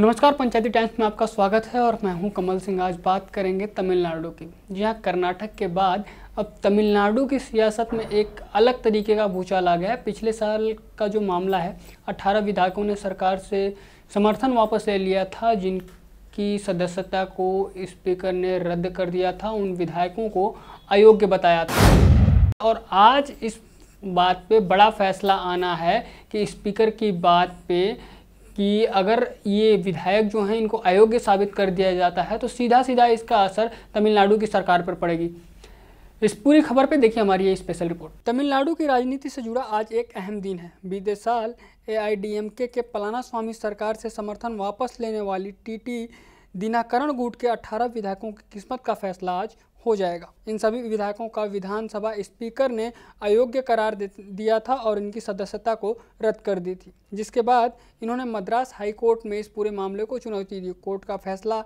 नमस्कार पंचायती टाइम्स में आपका स्वागत है और मैं हूं कमल सिंह आज बात करेंगे तमिलनाडु की जी हाँ कर्नाटक के बाद अब तमिलनाडु की सियासत में एक अलग तरीके का भूचाल आ गया है पिछले साल का जो मामला है 18 विधायकों ने सरकार से समर्थन वापस ले लिया था जिनकी सदस्यता को स्पीकर ने रद्द कर दिया था उन विधायकों को अयोग्य बताया था और आज इस बात पे बड़ा फैसला आना है कि स्पीकर की बात पे कि अगर ये विधायक जो हैं इनको अयोग्य साबित कर दिया जाता है तो सीधा सीधा इसका असर तमिलनाडु की सरकार पर पड़ेगी इस पूरी खबर पे देखिए हमारी ये स्पेशल रिपोर्ट तमिलनाडु की राजनीति से जुड़ा आज एक अहम दिन है बीते साल एआईडीएमके के पलाना स्वामी सरकार से समर्थन वापस लेने वाली टीटी दिनाकरण गुट के 18 विधायकों की किस्मत का फैसला आज हो जाएगा इन सभी विधायकों का विधानसभा स्पीकर ने अयोग्य करार दिया था और इनकी सदस्यता को रद्द कर दी थी जिसके बाद इन्होंने मद्रास हाई कोर्ट में इस पूरे मामले को चुनौती दी कोर्ट का फैसला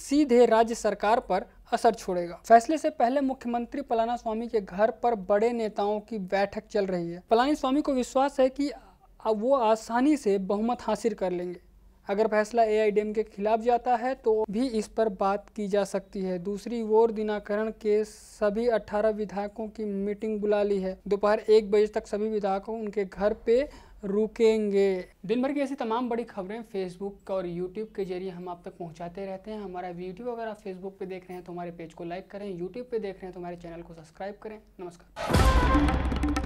सीधे राज्य सरकार पर असर छोड़ेगा फैसले से पहले मुख्यमंत्री पलाना स्वामी के घर पर बड़े नेताओं की बैठक चल रही है पलानी स्वामी को विश्वास है कि वो आसानी से बहुमत हासिल कर लेंगे अगर फैसला ए के खिलाफ जाता है तो भी इस पर बात की जा सकती है दूसरी ओर दिनाकरण के सभी 18 विधायकों की मीटिंग बुला ली है दोपहर एक बजे तक सभी विधायकों उनके घर पे रुकेंगे दिन भर की ऐसी तमाम बड़ी खबरें फेसबुक और यूट्यूब के जरिए हम आप तक पहुंचाते रहते हैं हमारा वीडियो अगर आप फेसबुक पे देख रहे हैं तो हमारे पेज को लाइक करें यूट्यूब पे देख रहे हैं तो हमारे चैनल को सब्सक्राइब करें नमस्कार